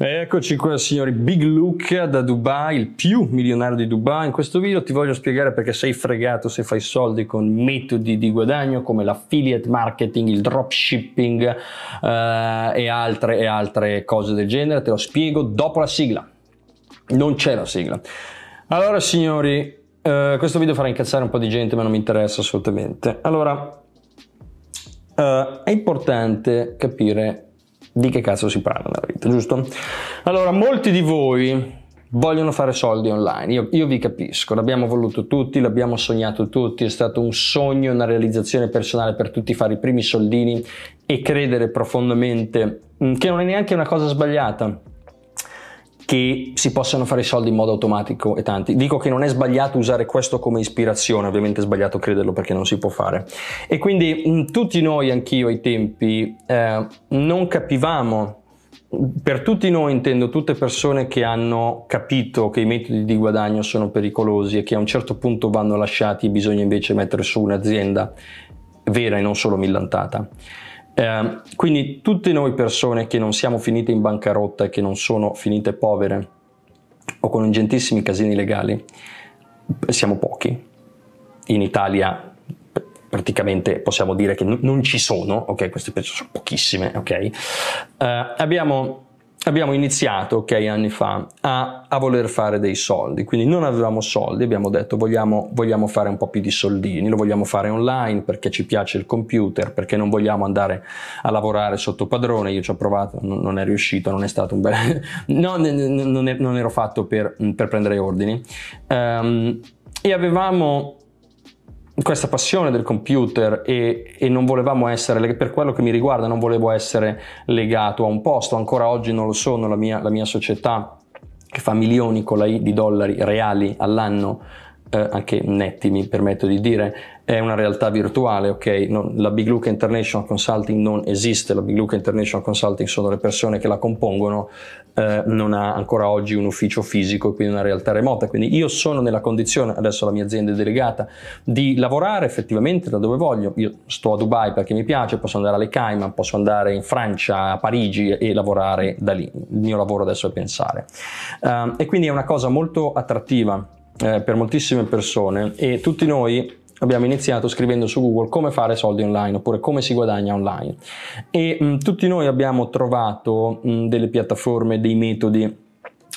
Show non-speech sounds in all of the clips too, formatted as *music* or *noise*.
Eccoci qua signori, Big Luca da Dubai, il più milionario di Dubai. In questo video ti voglio spiegare perché sei fregato se fai soldi con metodi di guadagno come l'affiliate marketing, il dropshipping eh, e, altre, e altre cose del genere. Te lo spiego dopo la sigla. Non c'è la sigla. Allora signori, eh, questo video farà incazzare un po' di gente ma non mi interessa assolutamente. Allora, eh, è importante capire di che cazzo si parla nella vita, giusto? Allora, molti di voi vogliono fare soldi online, io, io vi capisco, l'abbiamo voluto tutti, l'abbiamo sognato tutti, è stato un sogno, una realizzazione personale per tutti fare i primi soldini e credere profondamente mm, che non è neanche una cosa sbagliata che si possano fare i soldi in modo automatico e tanti. Dico che non è sbagliato usare questo come ispirazione, ovviamente è sbagliato crederlo perché non si può fare. E quindi mm, tutti noi, anch'io ai tempi, eh, non capivamo per tutti noi intendo tutte persone che hanno capito che i metodi di guadagno sono pericolosi e che a un certo punto vanno lasciati, e bisogna invece mettere su un'azienda vera e non solo millantata. Eh, quindi tutte noi persone che non siamo finite in bancarotta e che non sono finite povere o con ingentissimi casini legali, siamo pochi. In Italia praticamente possiamo dire che non ci sono, ok, queste persone sono pochissime, ok. Eh, abbiamo abbiamo iniziato ok anni fa a, a, voler fare dei soldi quindi non avevamo soldi abbiamo detto vogliamo, vogliamo, fare un po' più di soldini lo vogliamo fare online perché ci piace il computer perché non vogliamo andare a lavorare sotto padrone io ci ho provato non, non è riuscito non è stato un bel *laughs* no, non, non, ero fatto per, per prendere ordini um, e avevamo questa passione del computer e, e, non volevamo essere, per quello che mi riguarda, non volevo essere legato a un posto, ancora oggi non lo sono, la mia, la mia società che fa milioni con la I di dollari reali all'anno eh, anche netti mi permetto di dire, è una realtà virtuale, ok? Non, la Big Look International Consulting non esiste, la Big Look International Consulting sono le persone che la compongono, eh, non ha ancora oggi un ufficio fisico, quindi una realtà remota, quindi io sono nella condizione, adesso la mia azienda è delegata, di lavorare effettivamente da dove voglio, io sto a Dubai perché mi piace, posso andare alle Cayman, posso andare in Francia, a Parigi e lavorare da lì, il mio lavoro adesso è pensare. Um, e quindi è una cosa molto attrattiva eh, per moltissime persone e tutti noi abbiamo iniziato scrivendo su Google come fare soldi online oppure come si guadagna online e mh, mm, tutti noi abbiamo trovato mh, mm, delle piattaforme, dei metodi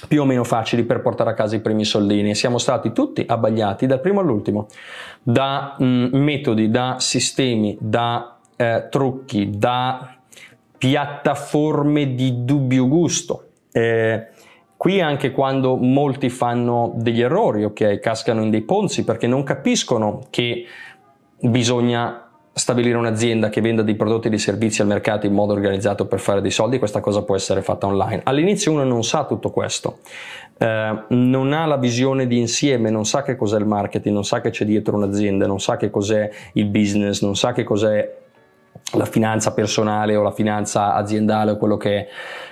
più o meno facili per portare a casa i primi soldini. Siamo stati tutti abbagliati dal primo all'ultimo, da mh, mm, metodi, da sistemi, da eh, trucchi, da piattaforme di dubbio gusto. Eh, Qui anche quando molti fanno degli errori, ok, cascano in dei ponzi perché non capiscono che bisogna stabilire un'azienda che venda dei prodotti e dei servizi al mercato in modo organizzato per fare dei soldi, questa cosa può essere fatta online. All'inizio uno non sa tutto questo, eh, non ha la visione di insieme, non sa che cos'è il marketing, non sa che c'è dietro un'azienda, non sa che cos'è il business, non sa che cos'è la finanza personale o la finanza aziendale o quello che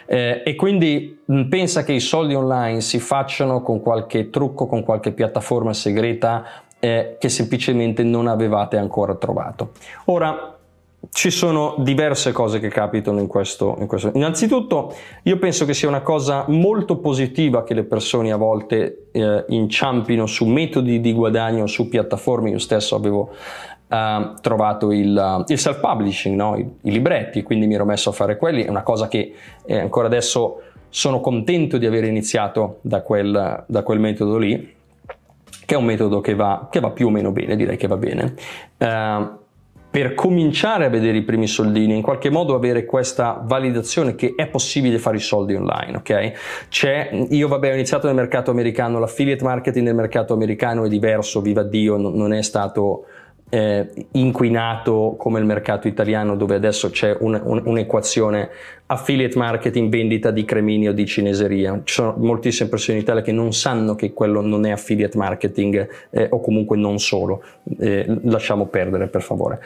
è. Eh, e quindi mh, pensa che i soldi online si facciano con qualche trucco, con qualche piattaforma segreta eh, che semplicemente non avevate ancora trovato. Ora, ci sono diverse cose che capitano in questo, in questo, Innanzitutto, io penso che sia una cosa molto positiva che le persone a volte eh, inciampino su metodi di guadagno, su piattaforme. Io stesso avevo Ehm, trovato il, eh, il self-publishing, no? I, I, libretti, quindi mi ero messo a fare quelli, è una cosa che eh, ancora adesso sono contento di aver iniziato da quel, da quel metodo lì, che è un metodo che va, che va, più o meno bene, direi che va bene. Uh, per cominciare a vedere i primi soldini, in qualche modo avere questa validazione che è possibile fare i soldi online, ok? C'è, io vabbè ho iniziato nel mercato americano, l'affiliate marketing nel mercato americano è diverso, viva Dio, non, non è stato eh, inquinato come il mercato italiano dove adesso c'è un, un, un'equazione affiliate marketing, vendita di cremini o di cineseria. Ci sono moltissime persone in Italia che non sanno che quello non è affiliate marketing eh, o comunque non solo. Eh, lasciamo perdere per favore.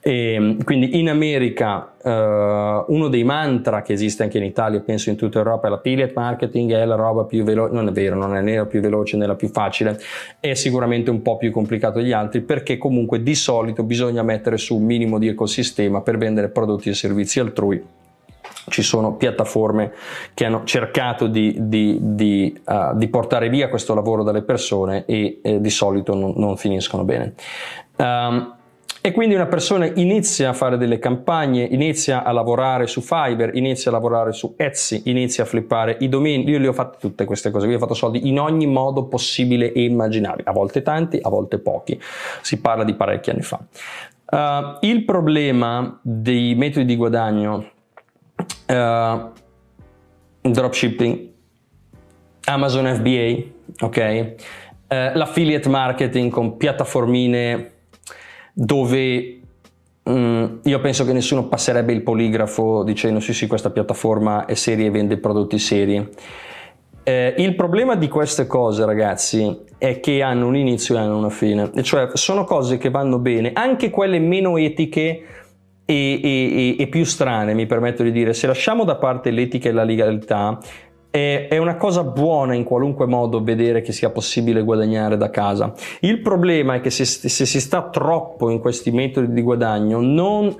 E, ehm, quindi in America eh, uno dei mantra che esiste anche in Italia, penso in tutta Europa, è l'affiliate marketing è la roba più veloce, non è vero, non è né la più veloce né la più facile, è sicuramente un po' più complicato degli altri perché comunque di solito bisogna mettere su un minimo di ecosistema per vendere prodotti e servizi altrui ci sono piattaforme che hanno cercato di, di, di, uh, di, portare via questo lavoro dalle persone e eh, di solito non, non finiscono bene. Um, e quindi una persona inizia a fare delle campagne, inizia a lavorare su Fiverr, inizia a lavorare su Etsy, inizia a flippare i domini. Io li ho fatte tutte queste cose, io ho fatto soldi in ogni modo possibile e immaginabile, a volte tanti, a volte pochi. Si parla di parecchi anni fa. Uh, il problema dei metodi di guadagno uh, dropshipping, Amazon FBA, ok? Uh, l'affiliate marketing con piattaformine dove um, io penso che nessuno passerebbe il poligrafo dicendo sì sì questa piattaforma è seria e vende prodotti seri. Eh, il problema di queste cose, ragazzi, è che hanno un inizio e hanno una fine, e cioè sono cose che vanno bene, anche quelle meno etiche e, e, e più strane, mi permetto di dire, se lasciamo da parte l'etica e la legalità, è, una cosa buona in qualunque modo vedere che sia possibile guadagnare da casa. Il problema è che se, se, si sta troppo in questi metodi di guadagno non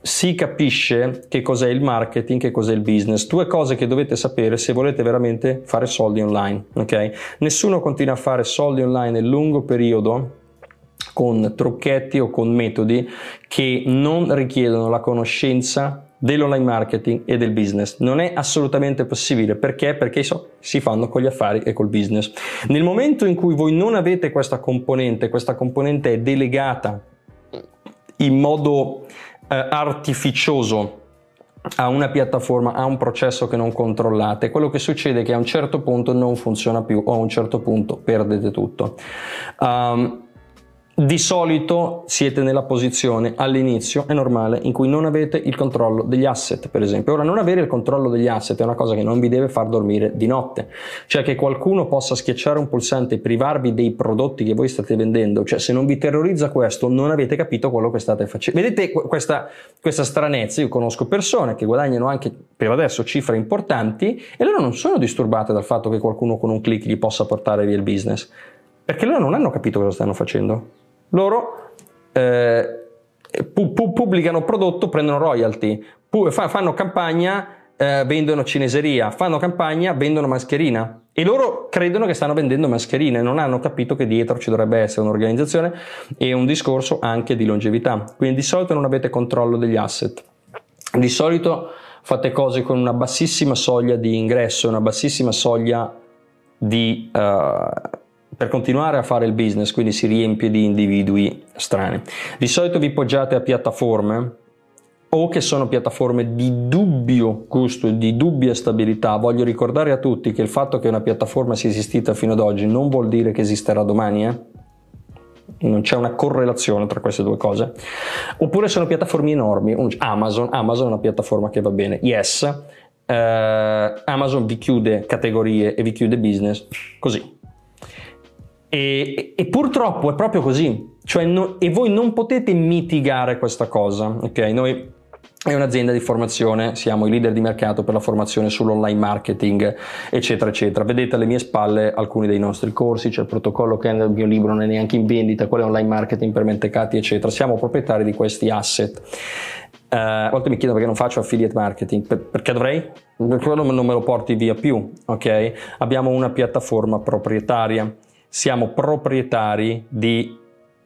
si capisce che cos'è il marketing, che cos'è il business. Due cose che dovete sapere se volete veramente fare soldi online, ok? Nessuno continua a fare soldi online nel lungo periodo con trucchetti o con metodi che non richiedono la conoscenza dell'online marketing e del business. Non è assolutamente possibile perché? Perché so, si fanno con gli affari e col business. Nel momento in cui voi non avete questa componente, questa componente è delegata in modo eh, artificioso a una piattaforma, a un processo che non controllate, quello che succede è che a un certo punto non funziona più o a un certo punto perdete tutto. Um, di solito siete nella posizione all'inizio, è normale, in cui non avete il controllo degli asset, per esempio. Ora, non avere il controllo degli asset è una cosa che non vi deve far dormire di notte, cioè che qualcuno possa schiacciare un pulsante e privarvi dei prodotti che voi state vendendo, cioè se non vi terrorizza questo, non avete capito quello che state facendo. Vedete questa, questa stranezza, io conosco persone che guadagnano anche per adesso cifre importanti e loro non sono disturbate dal fatto che qualcuno con un click gli possa portare via il business perché loro non hanno capito cosa stanno facendo. Loro eh, pu- pu- pubblicano prodotto, prendono royalty, pu- fa- fanno campagna, eh, vendono cineseria, fanno campagna, vendono mascherina. E loro credono che stanno vendendo mascherine, non hanno capito che dietro ci dovrebbe essere un'organizzazione e un discorso anche di longevità. Quindi di solito non avete controllo degli asset. Di solito fate cose con una bassissima soglia di ingresso, una bassissima soglia di, uh, per continuare a fare il business, quindi si riempie di individui strani. Di solito vi poggiate a piattaforme o che sono piattaforme di dubbio gusto e di dubbia stabilità. Voglio ricordare a tutti che il fatto che una piattaforma sia esistita fino ad oggi non vuol dire che esisterà domani, eh? non c'è una correlazione tra queste due cose. Oppure sono piattaforme enormi, Amazon, Amazon è una piattaforma che va bene, yes, eh, Amazon vi chiude categorie e vi chiude business, così, e, e, purtroppo è proprio così, cioè no, e voi non potete mitigare questa cosa, ok? Noi è un'azienda di formazione, siamo i leader di mercato per la formazione sull'online marketing, eccetera, eccetera. Vedete alle mie spalle alcuni dei nostri corsi, c'è il protocollo che è nel mio libro non è neanche in vendita, quello è online marketing per mentecati, eccetera. Siamo proprietari di questi asset. Uh, a volte mi chiedo perché non faccio affiliate marketing, per, perché dovrei? quello non me lo porti via più, ok? Abbiamo una piattaforma proprietaria siamo proprietari di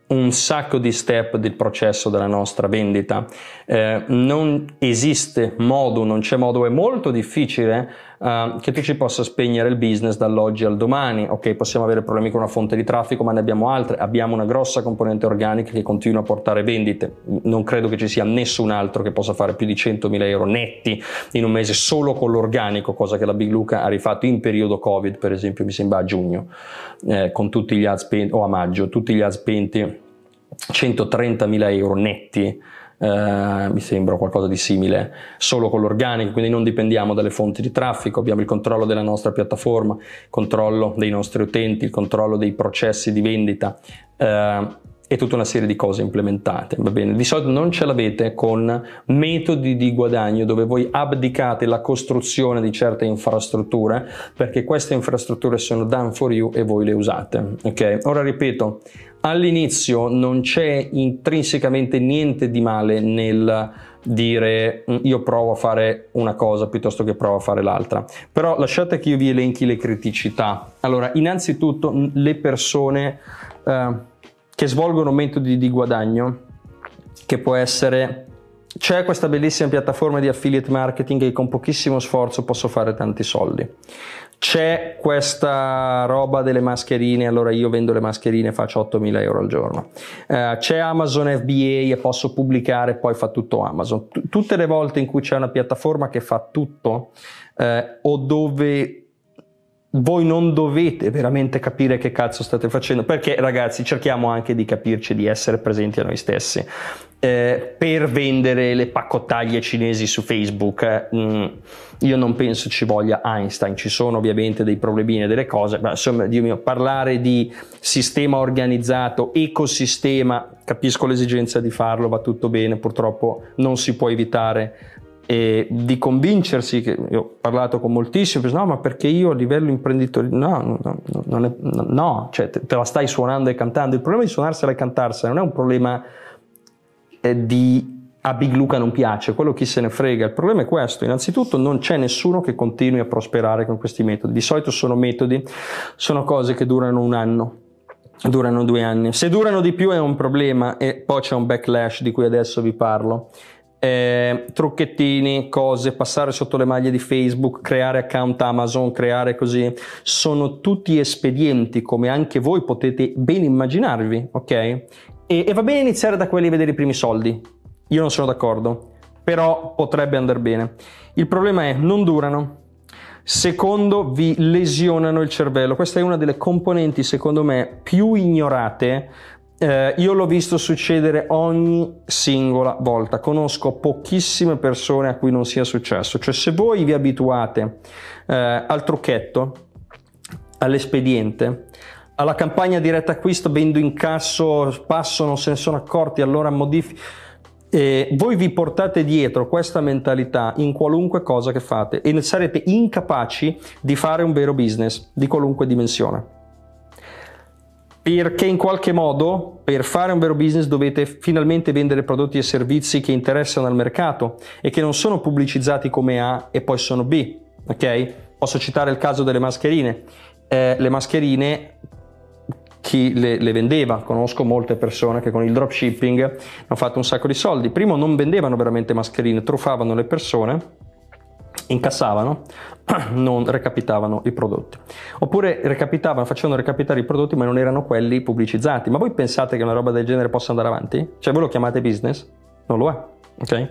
un sacco di step del processo della nostra vendita. Eh, non esiste modo, non c'è modo, è molto difficile uh, che tu ci possa spegnere il business dall'oggi al domani. Ok, possiamo avere problemi con una fonte di traffico, ma ne abbiamo altre. Abbiamo una grossa componente organica che continua a portare vendite. Non credo che ci sia nessun altro che possa fare più di 100.000 euro netti in un mese solo con l'organico, cosa che la Big Luca ha rifatto in periodo Covid, per esempio, mi sembra a giugno, eh, con tutti gli ad spenti, o a maggio, tutti gli ad spenti, 130.000 euro netti eh, mi sembra qualcosa di simile, solo con l'organico, quindi non dipendiamo dalle fonti di traffico, abbiamo il controllo della nostra piattaforma, il controllo dei nostri utenti, il controllo dei processi di vendita. Eh, e tutta una serie di cose implementate. Va bene? Di solito non ce l'avete con metodi di guadagno dove voi abdicate la costruzione di certe infrastrutture perché queste infrastrutture sono done for you e voi le usate. Ok? Ora ripeto, All'inizio non c'è intrinsecamente niente di male nel dire mm, io provo a fare una cosa piuttosto che provo a fare l'altra. Però lasciate che io vi elenchi le criticità. Allora, innanzitutto mm, le persone eh, che svolgono metodi di guadagno, che può essere c'è questa bellissima piattaforma di affiliate marketing e con pochissimo sforzo posso fare tanti soldi c'è questa roba delle mascherine, allora io vendo le mascherine e faccio 8.000 euro al giorno. Eh, c'è Amazon FBA e posso pubblicare, poi fa tutto Amazon. tutte le volte in cui c'è una piattaforma che fa tutto eh, o dove voi non dovete veramente capire che cazzo state facendo, perché ragazzi cerchiamo anche di capirci, di essere presenti a noi stessi. Eh, per vendere le paccottaglie cinesi su Facebook, eh, mh, mm, io non penso ci voglia Einstein, ci sono ovviamente dei problemini e delle cose, ma insomma, Dio mio, parlare di sistema organizzato, ecosistema, capisco l'esigenza di farlo, va tutto bene, purtroppo non si può evitare e di convincersi che io ho parlato con moltissimi no ma perché io a livello imprenditoriale no, no, è, no cioè te, te, la stai suonando e cantando il problema di suonarsela e cantarsela non è un problema eh, di a Big Luca non piace, quello chi se ne frega. Il problema è questo, innanzitutto non c'è nessuno che continui a prosperare con questi metodi. Di solito sono metodi, sono cose che durano un anno, durano due anni. Se durano di più è un problema e poi c'è un backlash di cui adesso vi parlo eh, trucchettini, cose, passare sotto le maglie di Facebook, creare account Amazon, creare così, sono tutti espedienti come anche voi potete ben immaginarvi, ok? E, e va bene iniziare da quelli e vedere i primi soldi. Io non sono d'accordo, però potrebbe andare bene. Il problema è non durano. Secondo, vi lesionano il cervello. Questa è una delle componenti, secondo me, più ignorate eh, io l'ho visto succedere ogni singola volta, conosco pochissime persone a cui non sia successo, cioè se voi vi abituate eh, al trucchetto, all'espediente, alla campagna diretta acquisto, vendo incasso, passo, non se ne sono accorti, allora modifico. Eh, voi vi portate dietro questa mentalità in qualunque cosa che fate e sarete incapaci di fare un vero business di qualunque dimensione perché in qualche modo per fare un vero business dovete finalmente vendere prodotti e servizi che interessano al mercato e che non sono pubblicizzati come A e poi sono B, ok? Posso citare il caso delle mascherine. Eh, le mascherine chi le, le, vendeva. Conosco molte persone che con il dropshipping hanno fatto un sacco di soldi. Primo non vendevano veramente mascherine, truffavano le persone incassavano, *clears throat* non recapitavano i prodotti. Oppure recapitavano, facevano recapitare i prodotti ma non erano quelli pubblicizzati. Ma voi pensate che una roba del genere possa andare avanti? Cioè voi lo chiamate business? Non lo è. Ok?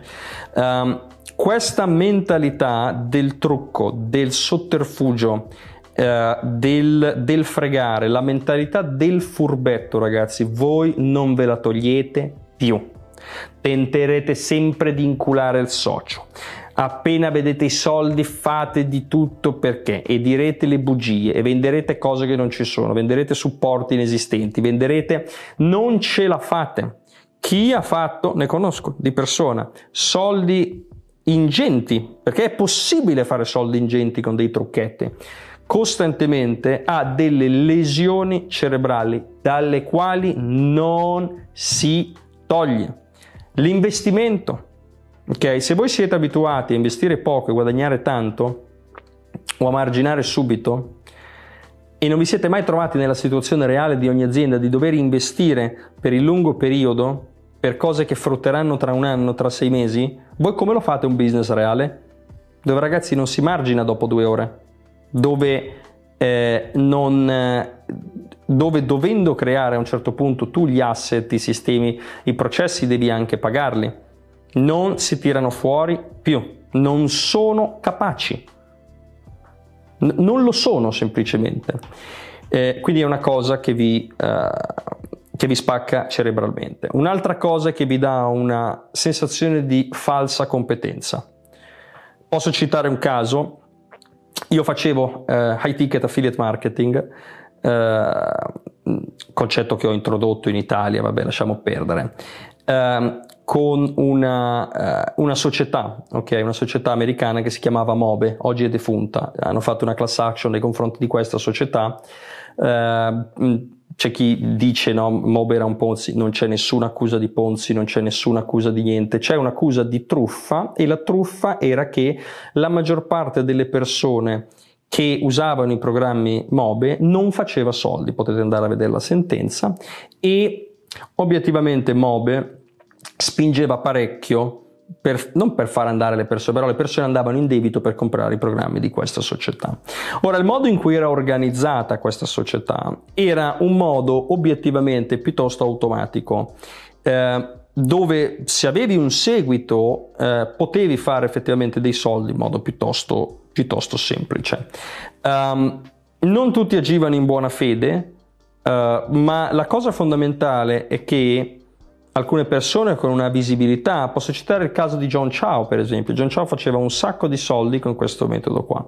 Um, questa mentalità del trucco, del sotterfugio, Uh, del, del, fregare, la mentalità del furbetto, ragazzi, voi non ve la togliete più. Tenterete sempre di inculare il socio. Appena vedete i soldi fate di tutto perché e direte le bugie e venderete cose che non ci sono, venderete supporti inesistenti, venderete non ce la fate. Chi ha fatto, ne conosco di persona, soldi ingenti, perché è possibile fare soldi ingenti con dei trucchetti costantemente ha delle lesioni cerebrali dalle quali non si toglie. L'investimento Ok, se voi siete abituati a investire poco e guadagnare tanto o a marginare subito e non vi siete mai trovati nella situazione reale di ogni azienda di dover investire per il lungo periodo per cose che frutteranno tra un anno, tra sei mesi, voi come lo fate un business reale? Dove ragazzi non si margina dopo due ore, dove, eh, non, eh, dove dovendo creare a un certo punto tu gli asset, i sistemi, i processi devi anche pagarli non si tirano fuori più, non sono capaci, N- non lo sono semplicemente. Eh, quindi è una cosa che vi, eh, che vi spacca cerebralmente. Un'altra cosa che vi dà una sensazione di falsa competenza. Posso citare un caso? Io facevo eh, high ticket affiliate marketing, eh, concetto che ho introdotto in Italia, vabbè lasciamo perdere. Ehm, con una, eh, una società, ok, una società americana che si chiamava Mobe, oggi è defunta, hanno fatto una class action nei confronti di questa società. Eh, c'è chi dice no, Mobe era un Ponzi, non c'è nessuna accusa di Ponzi, non c'è nessuna accusa di niente, c'è un'accusa di truffa e la truffa era che la maggior parte delle persone che usavano i programmi Mobe non faceva soldi, potete andare a vedere la sentenza, e Obiettivamente Mobe spingeva parecchio per, non per far andare le persone, però le persone andavano in debito per comprare i programmi di questa società. Ora, il modo in cui era organizzata questa società era un modo obiettivamente piuttosto automatico. Eh, dove se avevi un seguito eh, potevi fare effettivamente dei soldi in modo piuttosto, piuttosto semplice. Um, non tutti agivano in buona fede, eh, ma la cosa fondamentale è che alcune persone con una visibilità. Posso citare il caso di John Chow, per esempio. John Chow faceva un sacco di soldi con questo metodo qua.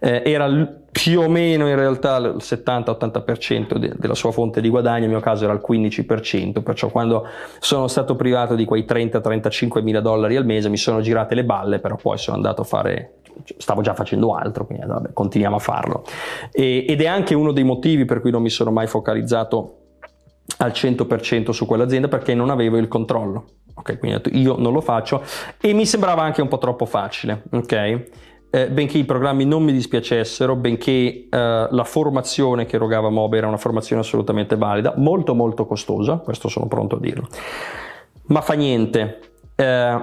Eh, era più o meno in realtà il 70-80% de- della sua fonte di guadagno, nel mio caso era il 15%, perciò quando sono stato privato di quei 30-35 mila dollari al mese mi sono girate le balle, però poi sono andato a fare stavo già facendo altro, quindi vabbè, continuiamo a farlo. E, ed è anche uno dei motivi per cui non mi sono mai focalizzato al 100% su quell'azienda perché non avevo il controllo. Ok, quindi ho detto io non lo faccio e mi sembrava anche un po' troppo facile, ok? Eh, benché i programmi non mi dispiacessero, benché eh, la formazione che erogava Mob era una formazione assolutamente valida, molto molto costosa, questo sono pronto a dirlo. Ma fa niente. Eh,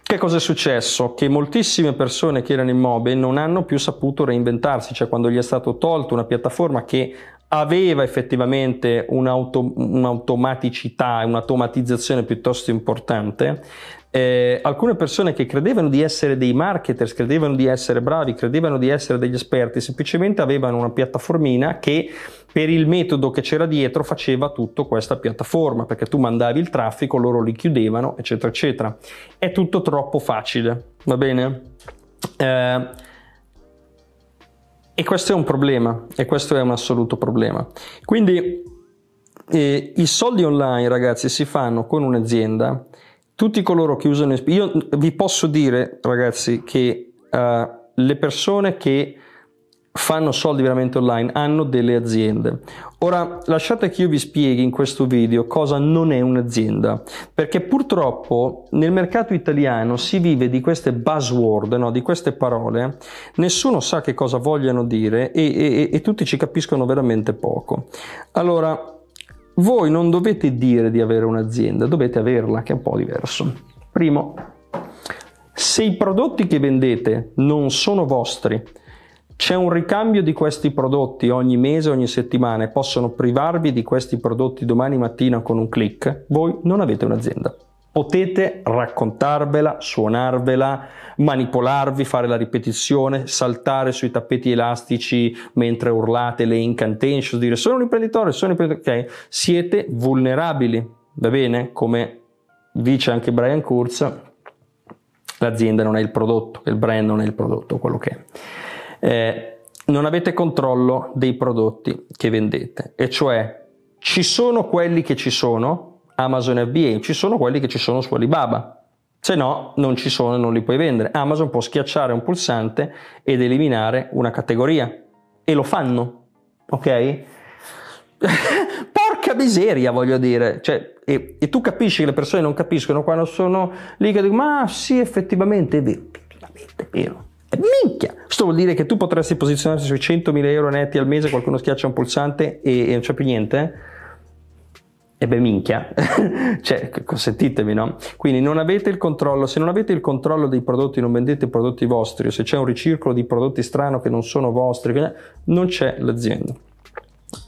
che cosa è successo? Che moltissime persone che erano in Mobe non hanno più saputo reinventarsi, cioè quando gli è stato tolto una piattaforma che aveva effettivamente un'auto, un'automaticità e un'automatizzazione piuttosto importante. Eh, alcune persone che credevano di essere dei marketers, credevano di essere bravi, credevano di essere degli esperti, semplicemente avevano una piattaformina che per il metodo che c'era dietro faceva tutto questa piattaforma, perché tu mandavi il traffico, loro li chiudevano, eccetera, eccetera. È tutto troppo facile, va bene? Eh, e questo è un problema, e questo è un assoluto problema. Quindi eh, i soldi online, ragazzi, si fanno con un'azienda. Tutti coloro che usano... Io vi posso dire, ragazzi, che uh, le persone che fanno soldi veramente online, hanno delle aziende. Ora lasciate che io vi spieghi in questo video cosa non è un'azienda, perché purtroppo nel mercato italiano si vive di queste buzzword, no? di queste parole, nessuno sa che cosa vogliano dire e, e, e tutti ci capiscono veramente poco. Allora, voi non dovete dire di avere un'azienda, dovete averla, che è un po' diverso. Primo, se i prodotti che vendete non sono vostri, c'è un ricambio di questi prodotti ogni mese, ogni settimana e possono privarvi di questi prodotti domani mattina con un click. Voi non avete un'azienda. Potete raccontarvela, suonarvela, manipolarvi, fare la ripetizione, saltare sui tappeti elastici mentre urlate le incantations, dire sono un imprenditore, sono un imprenditore. Ok, siete vulnerabili, va bene? Come dice anche Brian Kurz, l'azienda non è il prodotto, il brand non è il prodotto, quello che è eh, non avete controllo dei prodotti che vendete, e cioè ci sono quelli che ci sono, Amazon FBA, ci sono quelli che ci sono su Alibaba, se no non ci sono e non li puoi vendere. Amazon può schiacciare un pulsante ed eliminare una categoria, e lo fanno, ok? *laughs* Porca miseria, voglio dire, cioè, e, e, tu capisci che le persone non capiscono quando sono lì che dicono, ma sì, effettivamente è vero, effettivamente è vero. Eh, minchia! Questo vuol dire che tu potresti posizionarsi sui 100.000 euro netti al mese, qualcuno schiaccia un pulsante e, e non c'è più niente? E eh beh, minchia, *laughs* cioè, consentitemi, no? Quindi non avete il controllo, se non avete il controllo dei prodotti, non vendete i prodotti vostri, o se c'è un ricircolo di prodotti strano che non sono vostri, non c'è l'azienda.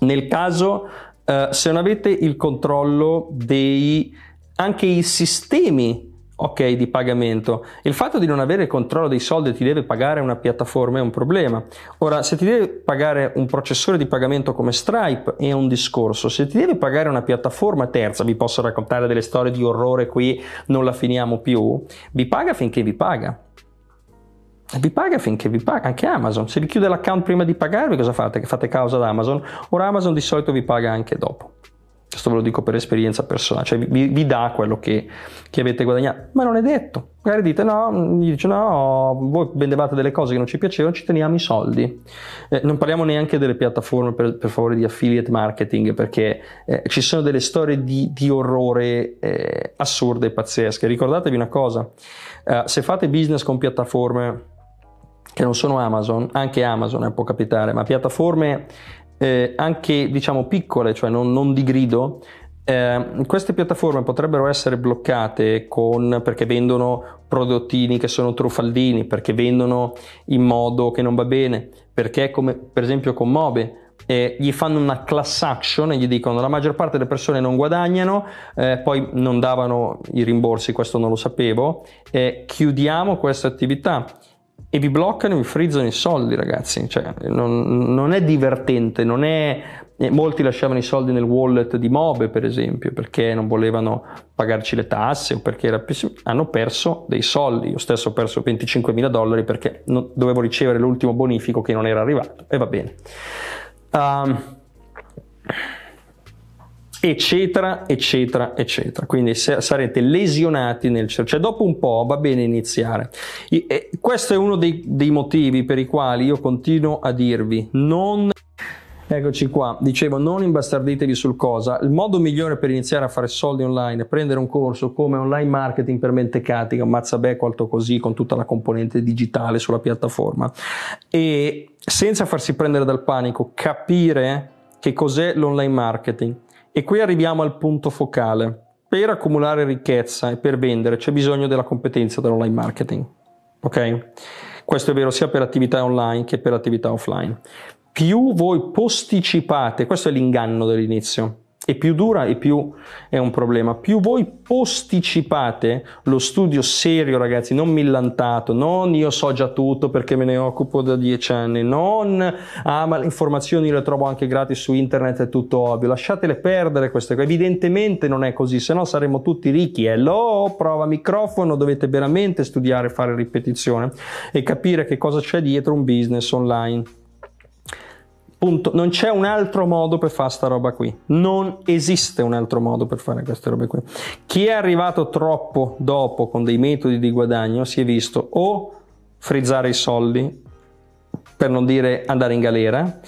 Nel caso, eh, se non avete il controllo dei, anche i sistemi ok di pagamento. Il fatto di non avere il controllo dei soldi e ti deve pagare una piattaforma è un problema. Ora, se ti deve pagare un processore di pagamento come Stripe è un discorso, se ti deve pagare una piattaforma terza, vi posso raccontare delle storie di orrore qui, non la finiamo più, vi paga finché vi paga. Vi paga finché vi paga, anche Amazon. Se vi chiude l'account prima di pagarvi, cosa fate? Che fate causa ad Amazon? Ora Amazon di solito vi paga anche dopo questo ve lo dico per esperienza personale, cioè vi, vi dà quello che, che, avete guadagnato, ma non è detto, magari dite no, mm, dice no, voi vendevate delle cose che non ci piacevano, ci teniamo i soldi, eh, non parliamo neanche delle piattaforme per, per favore di affiliate marketing perché eh, ci sono delle storie di, di orrore eh, assurde e pazzesche, ricordatevi una cosa, eh, se fate business con piattaforme che non sono Amazon, anche Amazon eh, può capitare, ma piattaforme eh, anche diciamo piccole, cioè non, non di grido, eh, queste piattaforme potrebbero essere bloccate con, perché vendono prodottini che sono truffaldini, perché vendono in modo che non va bene, perché come per esempio con Mobe eh, gli fanno una class action e gli dicono la maggior parte delle persone non guadagnano, eh, poi non davano i rimborsi, questo non lo sapevo, eh, chiudiamo questa attività e vi bloccano e vi frizzano i soldi, ragazzi. Cioè, non, non, è divertente, non è... Eh, molti lasciavano i soldi nel wallet di Mobe, per esempio, perché non volevano pagarci le tasse o perché era... hanno perso dei soldi. Io stesso ho perso 25 mila dollari perché non... dovevo ricevere l'ultimo bonifico che non era arrivato. E va bene. Um, eccetera, eccetera, eccetera. Quindi sarete lesionati nel cervello, cioè dopo un po' va bene iniziare. E questo è uno dei, dei motivi per i quali io continuo a dirvi non... Eccoci qua, dicevo non imbastarditevi sul cosa, il modo migliore per iniziare a fare soldi online è prendere un corso come online marketing per mentecati, mazzabecco alto così con tutta la componente digitale sulla piattaforma e senza farsi prendere dal panico capire che cos'è l'online marketing e qui arriviamo al punto focale. Per accumulare ricchezza e per vendere c'è bisogno della competenza dell'online marketing. Ok? Questo è vero sia per attività online che per attività offline. Più voi posticipate, questo è l'inganno dell'inizio, e più dura e più è un problema. Più voi posticipate lo studio serio, ragazzi, non millantato, non io so già tutto perché me ne occupo da dieci anni, non ah ma le informazioni le trovo anche gratis su internet, è tutto ovvio, lasciatele perdere queste cose, evidentemente non è così, se no saremmo tutti ricchi, hello, prova microfono, dovete veramente studiare, fare ripetizione e capire che cosa c'è dietro un business online. Punto. Non c'è un altro modo per fare sta roba qui. Non esiste un altro modo per fare queste robe qui. Chi è arrivato troppo dopo con dei metodi di guadagno si è visto o frizzare i soldi, per non dire andare in galera,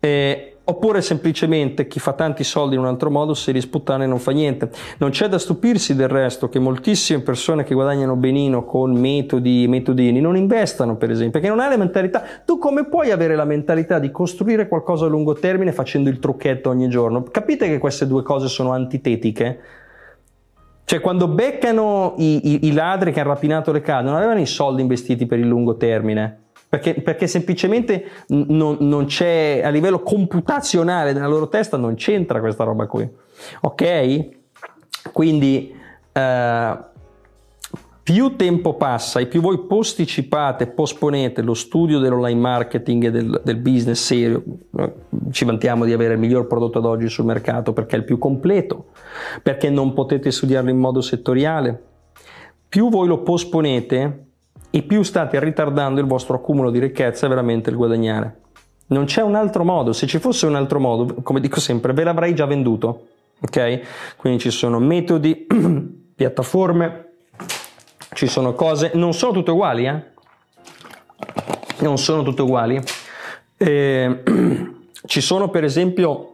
eh, oppure semplicemente chi fa tanti soldi in un altro modo si risputtana e non fa niente. Non c'è da stupirsi del resto che moltissime persone che guadagnano benino con metodi e metodini non investano, per esempio, perché non hai la mentalità. Tu come puoi avere la mentalità di costruire qualcosa a lungo termine facendo il trucchetto ogni giorno? Capite che queste due cose sono antitetiche? Cioè, quando beccano i, i, i ladri che hanno rapinato le case, non avevano i soldi investiti per il lungo termine perché, perché semplicemente non, non, c'è, a livello computazionale nella loro testa non c'entra questa roba qui, ok? Quindi eh, più tempo passa e più voi posticipate, posponete lo studio dell'online marketing e del, del business serio, eh, ci vantiamo di avere il miglior prodotto ad oggi sul mercato perché è il più completo, perché non potete studiarlo in modo settoriale, più voi lo posponete, e più state ritardando il vostro accumulo di ricchezza veramente il guadagnare. Non c'è un altro modo, se ci fosse un altro modo, come dico sempre, ve l'avrei già venduto, ok? Quindi ci sono metodi, *clears throat* piattaforme, ci sono cose, non sono tutte uguali, eh? Non sono tutte uguali. Eh, *clears throat* ci sono per esempio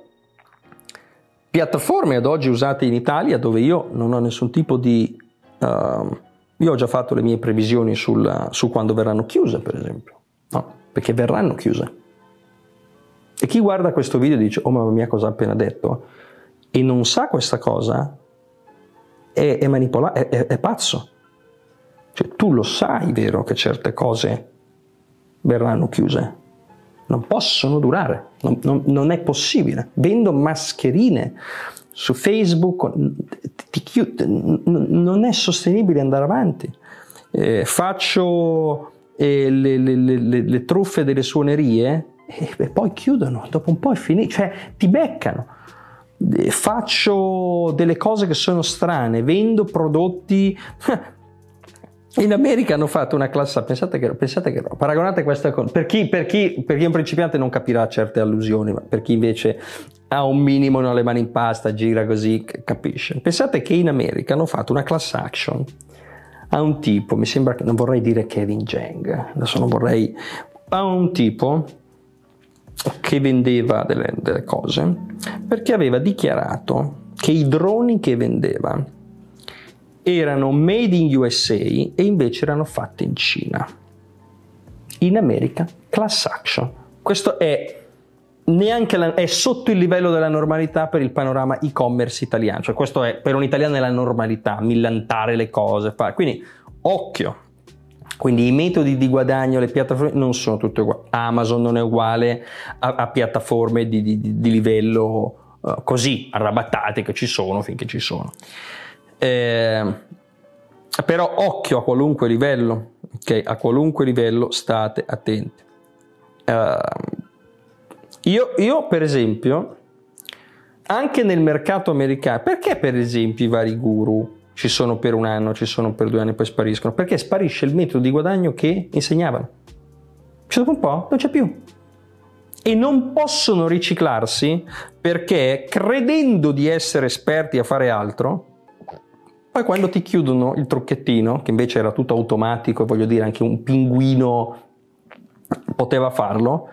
piattaforme ad oggi usate in Italia dove io non ho nessun tipo di... Uh, io ho già fatto le mie previsioni sulla, su quando verranno chiuse, per esempio, no? perché verranno chiuse. E chi guarda questo video dice, oh mamma mia cosa ha appena detto, e non sa questa cosa, è, è manipolato, è, è, è pazzo. Cioè, tu lo sai, vero, che certe cose verranno chiuse, non possono durare, non, non, non, è possibile. Vendo mascherine su Facebook, ti chiude, non è sostenibile andare avanti. Eh, faccio eh, le, le, le, le, truffe delle suonerie e, eh, e, poi chiudono, dopo un po' è finito, cioè ti beccano. Eh, faccio delle cose che sono strane, vendo prodotti *laughs* In America hanno fatto una classe, pensate che, pensate che no, paragonate questa con, per chi, per, chi, per chi è un principiante non capirà certe allusioni, ma per chi invece ha un minimo, non ha le mani in pasta, gira così, capisce. Pensate che in America hanno fatto una class action a un tipo, mi sembra che, non vorrei dire Kevin Jang, adesso non vorrei, a un tipo che vendeva delle, delle cose perché aveva dichiarato che i droni che vendeva erano made in USA e invece erano fatte in Cina. In America class action. Questo è neanche la, è sotto il livello della normalità per il panorama e-commerce italiano, cioè questo è per un italiano è la normalità, millantare le cose, fare. quindi occhio. Quindi i metodi di guadagno, le piattaforme non sono tutte uguali. Amazon non è uguale a, a piattaforme di, di, di livello uh, così arrabattate che ci sono finché ci sono. Eh, però occhio a qualunque livello, ok? A qualunque livello state attenti. Uh, io, io, per esempio, anche nel mercato americano, perché per esempio i vari guru ci sono per un anno, ci sono per due anni e poi spariscono? Perché sparisce il metodo di guadagno che insegnavano. Cioè dopo un po' non c'è più. E non possono riciclarsi perché credendo di essere esperti a fare altro, poi quando ti chiudono il trucchettino, che invece era tutto automatico, e voglio dire anche un pinguino poteva farlo,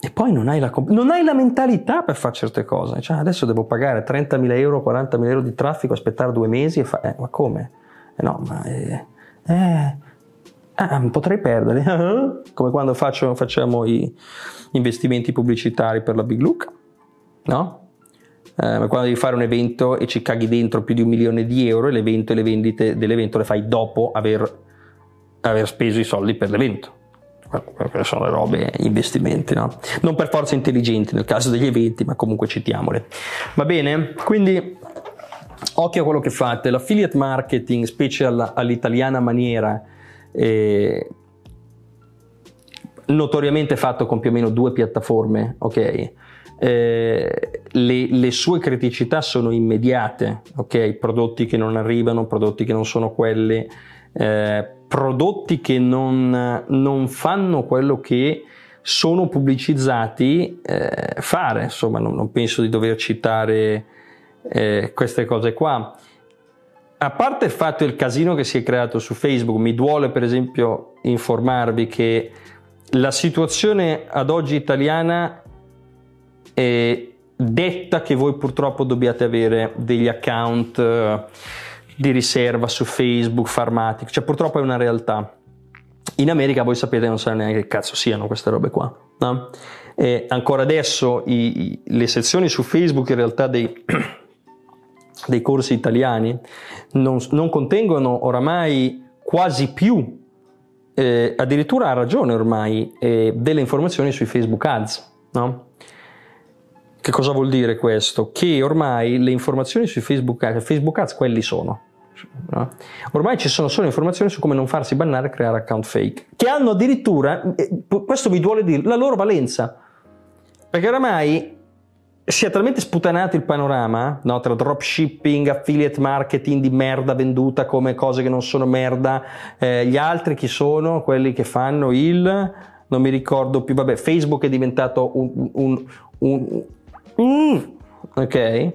e poi non hai la, non hai la mentalità per fare certe cose. Cioè, adesso devo pagare 30.000 euro, 40.000 euro di traffico, aspettare due mesi e fare... Eh, ma come? Eh no, ma... Eh, eh, ah, ah potrei perdere. *laughs* come quando faccio, facciamo gli investimenti pubblicitari per la Big Look. No? Eh, ma quando devi fare un evento e ci caghi dentro più di un milione di euro, l'evento e le vendite dell'evento le fai dopo aver, aver speso i soldi per l'evento. Quelle sono le robe eh, investimenti, no? Non per forza intelligenti nel caso degli eventi, ma comunque citiamole. Va bene? Quindi occhio a quello che fate. L'affiliate marketing, specie all'italiana maniera, eh, notoriamente fatto con più o meno due piattaforme, ok? eh, le, le, sue criticità sono immediate, ok? Prodotti che non arrivano, prodotti che non sono quelli, eh, prodotti che non, non, fanno quello che sono pubblicizzati eh, fare, insomma non, non, penso di dover citare eh, queste cose qua. A parte il fatto il casino che si è creato su Facebook, mi duole per esempio informarvi che la situazione ad oggi italiana eh, detta che voi purtroppo dobbiate avere degli account eh, di riserva su Facebook, Farmatic, cioè purtroppo è una realtà. In America voi sapete non sa neanche che cazzo siano queste robe qua, no? E ancora adesso i, i, le sezioni su Facebook in realtà dei, *clears throat* dei corsi italiani non, non, contengono oramai quasi più, eh, addirittura ha ragione ormai, eh, delle informazioni sui Facebook Ads, no? Che cosa vuol dire questo? Che ormai le informazioni sui Facebook Ads, Facebook Ads quelli sono. No? Ormai ci sono solo informazioni su come non farsi bannare e creare account fake, che hanno addirittura, eh, questo vi duole dire, la loro valenza. Perché oramai si è talmente sputanato il panorama no? tra dropshipping, affiliate marketing di merda venduta come cose che non sono merda, eh, gli altri chi sono? Quelli che fanno il, non mi ricordo più, vabbè, Facebook è diventato un, un, un, Uh, ok.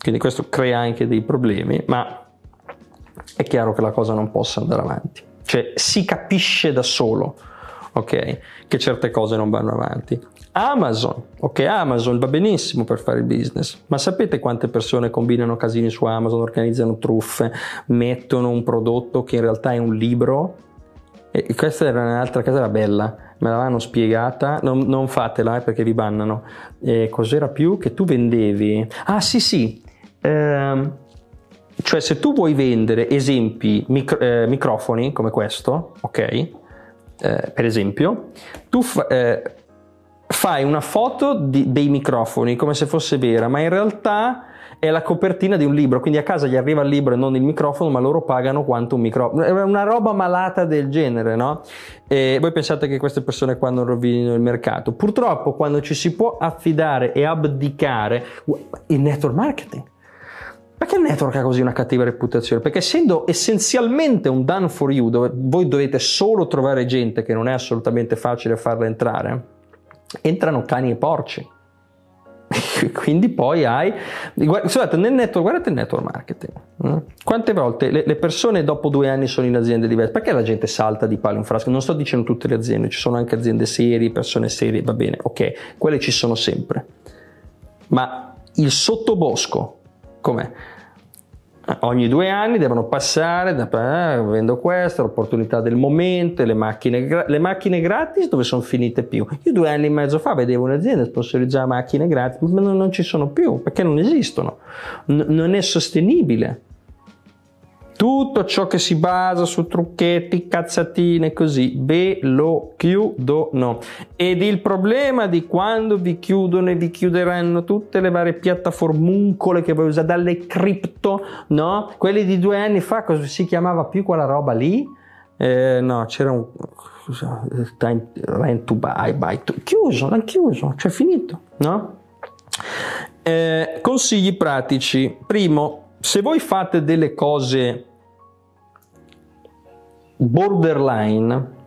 Quindi questo crea anche dei problemi, ma è chiaro che la cosa non possa andare avanti. Cioè si capisce da solo, ok, che certe cose non vanno avanti. Amazon, ok, Amazon va benissimo per fare il business, ma sapete quante persone combinano casini su Amazon, organizzano truffe, mettono un prodotto che in realtà è un libro e questa era un'altra cosa era bella, me l'avevano spiegata, non, non fatela eh, perché vi bannano. E cos'era più che tu vendevi? Ah sì sì, ehm, cioè se tu vuoi vendere esempi, micro, eh, microfoni come questo, ok? Eh, per esempio, tu fa, eh, fai una foto di, dei microfoni come se fosse vera, ma in realtà è la copertina di un libro, quindi a casa gli arriva il libro e non il microfono, ma loro pagano quanto un microfono. È una roba malata del genere, no? E voi pensate che queste persone qua non rovinino il mercato. Purtroppo quando ci si può affidare e abdicare il network marketing. Perché il network ha così una cattiva reputazione? Perché essendo essenzialmente un done for you, dove voi dovete solo trovare gente che non è assolutamente facile farla entrare, entrano cani e porci. *laughs* Quindi poi hai... Guardate, nel network, guardate il network marketing. Eh. Quante volte le, persone dopo due anni sono in aziende diverse? Perché la gente salta di palo in frasca? Non sto dicendo tutte le aziende, ci sono anche aziende serie, persone serie, va bene, ok, quelle ci sono sempre. Ma il sottobosco com'è? Ah, ogni due anni devono passare da eh, vendo questo, l'opportunità del momento, le macchine, le macchine gratis dove sono finite più. Io due anni e mezzo fa vedevo un'azienda sponsorizzare macchine gratis, ma non, non ci sono più perché non esistono, N- non è sostenibile tutto ciò che si basa su trucchetti, cazzatine, così ve lo chiudono. Ed il problema di quando vi chiudono e vi chiuderanno tutte le varie piattaformuncole che voi usate, dalle cripto, no? Quelli di due anni fa, cosa si chiamava più quella roba lì? Eh, no, c'era un. rent to buy, buy to, chiuso, l'hanno chiuso, cioè finito, no? Eh, consigli pratici. Primo, se voi fate delle cose borderline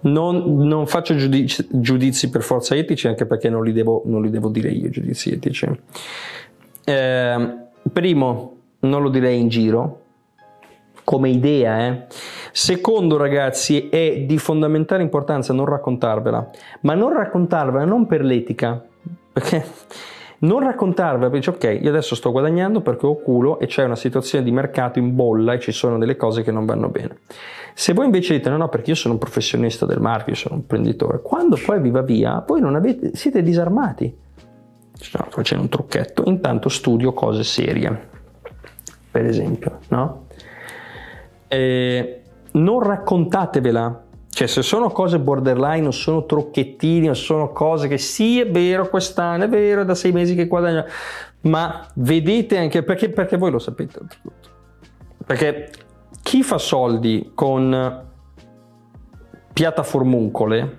non, non, faccio giudizi, giudizi, per forza etici, anche perché non li devo, non li devo dire io, giudizi etici. Eh, primo, non lo direi in giro, come idea. Eh. Secondo, ragazzi, è di fondamentale importanza non raccontarvela, ma non raccontarvela non per l'etica, perché non raccontarvi, dice ok, io adesso sto guadagnando perché ho culo e c'è una situazione di mercato in bolla e ci sono delle cose che non vanno bene. Se voi invece dite no, no, perché io sono un professionista del marchio, sono un imprenditore, quando poi vi va via, voi avete, siete disarmati. No, facendo un trucchetto, intanto studio cose serie, per esempio, no? E non raccontatevela cioè, se sono cose borderline, non sono trucchettini, non sono cose che sì, è vero, quest'anno è vero, è da sei mesi che guadagno, ma vedete anche perché, perché voi lo sapete. Perché chi fa soldi con piattaformuncole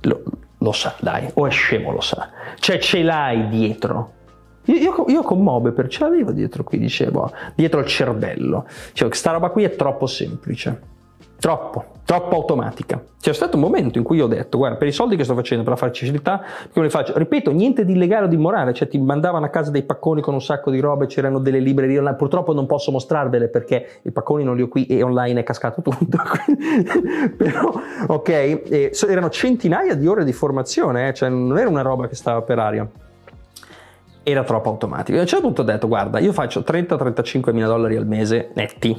lo, lo, sa, dai, o è scemo, lo sa, cioè ce l'hai dietro. Io, io, io con Mobeper ce l'avevo dietro qui, dicevo, dietro il cervello. Cioè, questa roba qui è troppo semplice troppo, troppo automatica. C'è stato un momento in cui ho detto, guarda, per i soldi che sto facendo, per la facilità, come li faccio? Ripeto, niente di illegale o di immorale, cioè ti mandavano a casa dei pacconi con un sacco di robe, c'erano delle librerie online, purtroppo non posso mostrarvele perché i pacconi non li ho qui e online è cascato tutto. *laughs* Però, ok, e erano centinaia di ore di formazione, eh? cioè non era una roba che stava per aria era troppo automatico. E a un certo punto ho detto, guarda, io faccio 30-35 mila dollari al mese netti,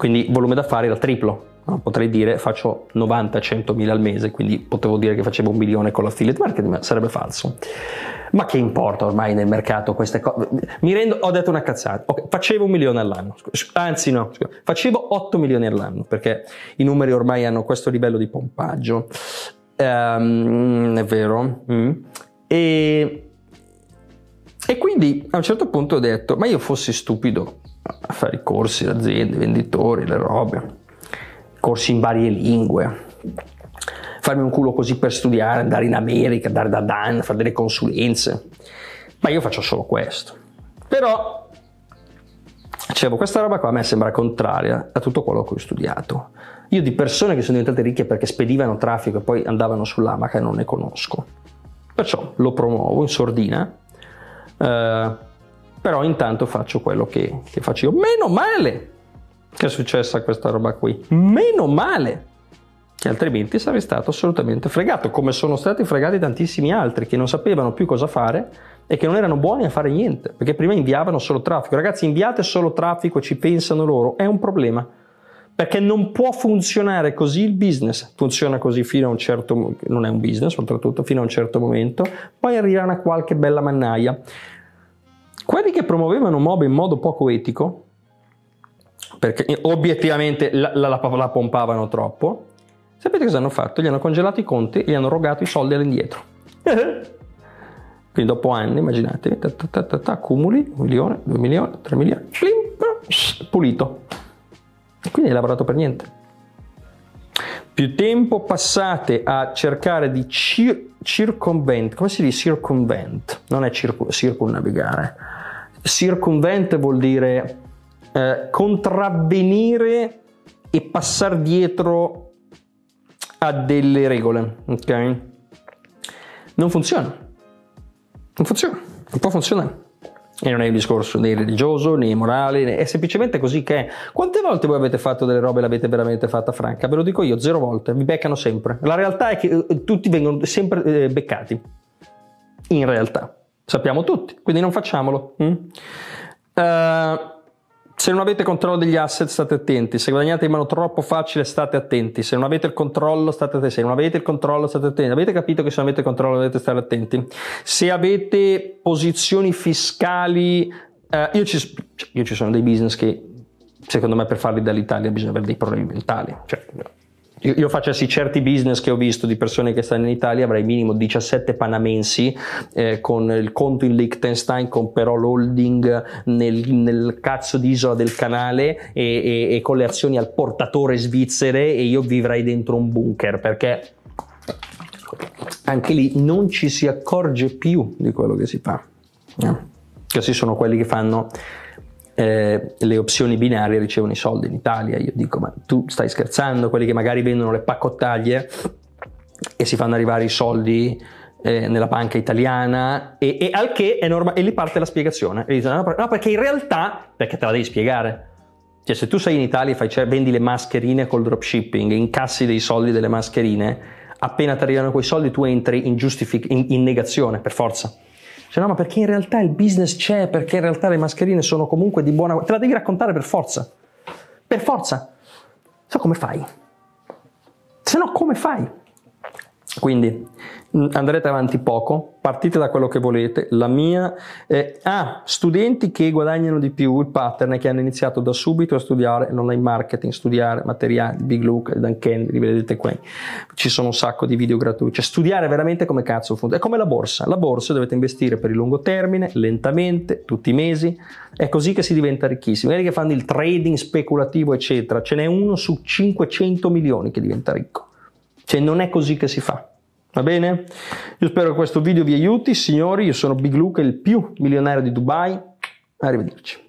quindi volume d'affari era triplo. No? Potrei dire faccio 90-100 mila al mese, quindi potevo dire che facevo un milione con l'affiliate marketing, ma sarebbe falso. Ma che importa ormai nel mercato queste cose? Mi rendo, ho detto una cazzata. Okay, facevo un milione all'anno, anzi no, facevo 8 milioni all'anno perché i numeri ormai hanno questo livello di pompaggio. Um, è vero. Mm. E, e quindi a un certo punto ho detto, ma io fossi stupido a fare i corsi, le aziende, i venditori, le robe, corsi in varie lingue, farmi un culo così per studiare, andare in America, andare da Dan, fare delle consulenze. Ma io faccio solo questo. Però, dicevo, questa roba qua a me sembra contraria a tutto quello che ho studiato. Io di persone che sono diventate ricche perché spedivano traffico e poi andavano sull'amaca non ne conosco. Perciò lo promuovo in sordina. Eh, però intanto faccio quello che, che faccio io. Meno male che è successa questa roba qui, meno male che altrimenti sarei stato assolutamente fregato, come sono stati fregati tantissimi altri che non sapevano più cosa fare e che non erano buoni a fare niente, perché prima inviavano solo traffico. Ragazzi, inviate solo traffico, ci pensano loro, è un problema. Perché non può funzionare così il business, funziona così fino a un certo momento, non è un business, soprattutto fino a un certo momento, poi arriva una qualche bella mannaia. Quelli che promuovevano mob in modo poco etico, perché obiettivamente la, la, la, pompavano troppo, sapete cosa hanno fatto? Gli hanno congelato i conti e gli hanno rogato i soldi all'indietro. *laughs* Quindi dopo anni, immaginatevi, ta, ta, ta, ta accumuli un milione, due milioni, tre milioni, plim, pulito. E quindi hai lavorato per niente. Più tempo passate a cercare di cir- circonvent, come si dice circumvent? Non è circo- circunnavigare Circonvente vuol dire eh, contravvenire e passare dietro a delle regole, ok? Non funziona. Non funziona, non può funzionare. E non è un discorso né religioso né morale, né... è semplicemente così che è. Quante volte voi avete fatto delle robe e l'avete veramente fatta franca? Ve lo dico io, zero volte, vi beccano sempre. La realtà è che eh, tutti vengono sempre eh, beccati. In realtà. Sappiamo tutti, quindi non facciamolo. Mm? Uh, se non avete controllo degli asset state attenti, se guadagnate in mano troppo facile state attenti, se non avete il controllo state attenti, se non avete il controllo state attenti, avete capito che se non avete il controllo dovete stare attenti, se avete posizioni fiscali, eh, io, ci, cioè, io ci sono dei business che secondo me per farli dall'Italia bisogna avere dei problemi mentali, cioè io facessi certi business che ho visto di persone che stanno in Italia avrei minimo 17 panamensi eh, con il conto in Liechtenstein con però l'holding nel, nel cazzo di isola del canale e, e, e con le azioni al portatore svizzere e io vivrei dentro un bunker perché anche lì non ci si accorge più di quello che si fa. No? Questi sono quelli che fanno eh, le opzioni binarie ricevono i soldi in Italia. Io dico, ma tu stai scherzando? Quelli che magari vendono le paccottaglie e si fanno arrivare i soldi eh, nella banca italiana e, e al che è normale e lì parte la spiegazione e dicono no, perché in realtà perché te la devi spiegare cioè se tu sei in Italia e fai, cioè, vendi le mascherine col dropshipping incassi dei soldi delle mascherine appena ti arrivano quei soldi tu entri in, in, in negazione per forza cioè, no, ma perché in realtà il business c'è, perché in realtà le mascherine sono comunque di buona... Te la devi raccontare per forza. Per forza. so come fai? Se no come fai? Quindi Mm, andrete avanti poco, partite da quello che volete. La mia eh, ah, studenti che guadagnano di più, il pattern è che hanno iniziato da subito a studiare l'online marketing, studiare materiali, Big Look, Dan Candy, li vedete qui. Ci sono un sacco di video gratuiti, cioè studiare veramente come cazzo funziona. È come la borsa, la borsa dovete investire per il lungo termine, lentamente, tutti i mesi. È così che si diventa ricchissimi. Quelli che fanno il trading speculativo, eccetera, ce n'è uno su 500 milioni che diventa ricco. Cioè non è così che si fa. Va bene? Io spero che questo video vi aiuti. Signori, io sono Big Luke, il più milionario di Dubai. Arrivederci.